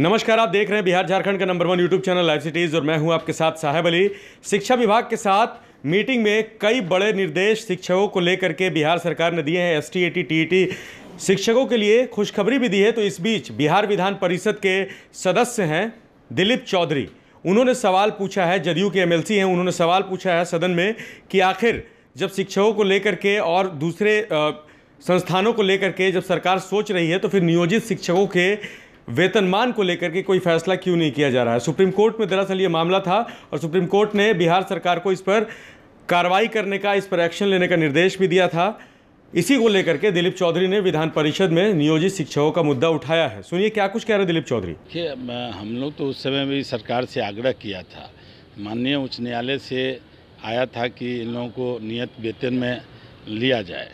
नमस्कार आप देख रहे हैं बिहार झारखंड का number one YouTube channel Live Cities और मैं हूं आपके साथ साहेब अली शिक्षा विभाग के साथ मीटिंग में कई बड़े निर्देश शिक्षकों को लेकर के बिहार सरकार ने दिए हैं S T A T T T शिक्षकों के लिए खुशखबरी भी दी है तो इस बीच बिहार विधान परिषद के सदस्य हैं दिलीप चौधरी उन्होंने सवाल पूछा है जदयू के एमएलसी हैं उन्होंने सवाल पूछा है सदन में कि आखिर जब शिक्षकों को लेकर के और दूसरे संस्थानों को लेकर के जब सरकार सोच रही है तो फिर नियोजित शिक्षकों के वेतनमान को लेकर के कोई फैसला क्यों नहीं किया जा रहा है सुप्रीम कोर्ट में दरअसल ये मामला था और सुप्रीम कोर्ट ने बिहार सरकार को इस पर कार्रवाई करने का इस पर एक्शन लेने का निर्देश भी दिया था इसी को लेकर के दिलीप चौधरी ने विधान परिषद में नियोजित शिक्षकों का मुद्दा उठाया है सुनिए क्या कुछ कह रहे दिलीप चौधरी हम लोग तो उस समय भी सरकार से आग्रह किया था माननीय उच्च न्यायालय से आया था कि इन लोगों को नियत वेतन में लिया जाए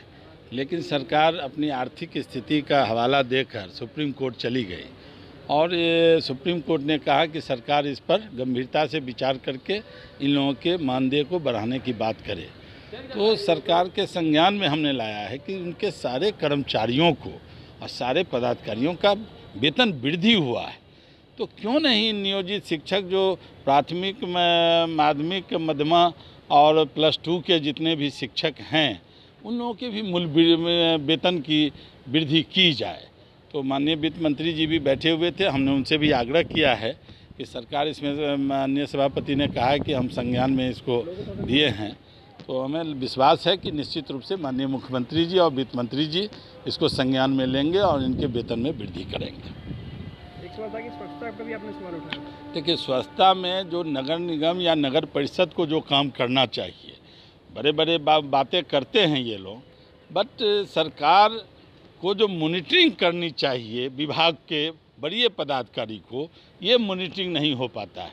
लेकिन सरकार अपनी आर्थिक स्थिति का हवाला देकर सुप्रीम कोर्ट चली गई और ये सुप्रीम कोर्ट ने कहा कि सरकार इस पर गंभीरता से विचार करके इन लोगों के मानदेय को बढ़ाने की बात करे तो सरकार के संज्ञान में हमने लाया है कि उनके सारे कर्मचारियों को और सारे पदाधिकारियों का वेतन वृद्धि हुआ है तो क्यों नहीं नियोजित शिक्षक जो प्राथमिक माध्यमिक मध्यमा और प्लस टू के जितने भी शिक्षक हैं उन लोगों के भी मूल वेतन की वृद्धि की जाए तो माननीय वित्त मंत्री जी भी बैठे हुए थे हमने उनसे भी आग्रह किया है कि सरकार इसमें माननीय सभापति ने कहा है कि हम संज्ञान में इसको दिए हैं तो हमें विश्वास है कि निश्चित रूप से माननीय मुख्यमंत्री जी और वित्त मंत्री जी इसको संज्ञान में लेंगे और इनके वेतन में वृद्धि करेंगे देखिए स्वच्छता में जो नगर निगम या नगर परिषद को जो काम करना चाहिए बड़े बड़े बा, बातें करते हैं ये लोग बट सरकार को जो मॉनिटरिंग करनी चाहिए विभाग के बड़ी पदाधिकारी को ये मॉनिटरिंग नहीं हो पाता है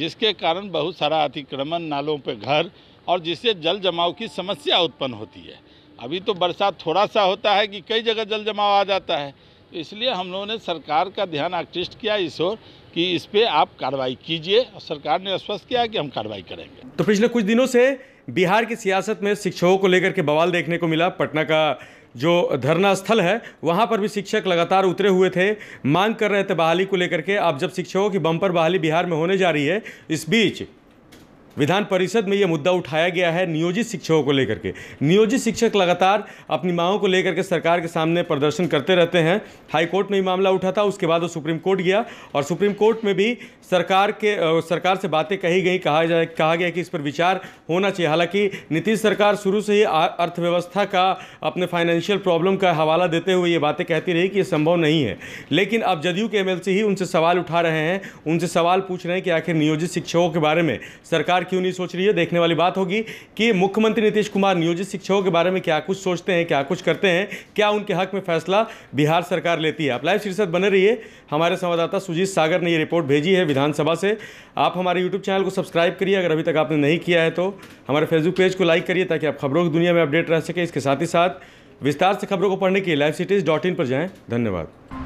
जिसके कारण बहुत सारा अतिक्रमण नालों पर घर और जिससे जल जमाव की समस्या उत्पन्न होती है अभी तो बरसात थोड़ा सा होता है कि कई जगह जल जमाव आ जाता है तो इसलिए हम लोगों ने सरकार का ध्यान आकृष्ट किया इस ओर कि इस पर आप कार्रवाई कीजिए और सरकार ने आश्वस्त किया कि हम कार्रवाई करेंगे तो पिछले कुछ दिनों से बिहार की सियासत में शिक्षकों को लेकर के बवाल देखने को मिला पटना का जो धरना स्थल है वहाँ पर भी शिक्षक लगातार उतरे हुए थे मांग कर रहे थे बहाली को लेकर के अब जब शिक्षकों की बम्पर बहाली बिहार में होने जा रही है इस बीच विधान परिषद में ये मुद्दा उठाया गया है नियोजित शिक्षकों को लेकर के नियोजित शिक्षक लगातार अपनी मांगों को लेकर के सरकार के सामने प्रदर्शन करते रहते हैं हाई कोर्ट में ये मामला उठा था उसके बाद वो सुप्रीम कोर्ट गया और सुप्रीम कोर्ट में भी सरकार के सरकार से बातें कही गई कहा जाए कहा गया कि इस पर विचार होना चाहिए हालांकि नीतीश सरकार शुरू से ही अर्थव्यवस्था का अपने फाइनेंशियल प्रॉब्लम का हवाला देते हुए ये बातें कहती रही कि ये संभव नहीं है लेकिन अब जदयू के एमएलसी ही उनसे सवाल उठा रहे हैं उनसे सवाल पूछ रहे हैं कि आखिर नियोजित शिक्षकों के बारे में सरकार सरकार क्यों नहीं सोच रही है देखने वाली बात होगी कि मुख्यमंत्री नीतीश कुमार नियोजित शिक्षकों के बारे में क्या कुछ सोचते हैं क्या कुछ करते हैं क्या उनके हक में फैसला बिहार सरकार लेती है आप लाइव शीर्षक बने रहिए हमारे संवाददाता सुजीत सागर ने ये रिपोर्ट भेजी है विधानसभा से आप हमारे यूट्यूब चैनल को सब्सक्राइब करिए अगर अभी तक आपने नहीं किया है तो हमारे फेसबुक पेज को लाइक करिए ताकि आप खबरों की दुनिया में अपडेट रह सके इसके साथ ही साथ विस्तार से खबरों को पढ़ने के लिए लाइव सिटीज़ डॉट इन पर जाएँ धन्यवाद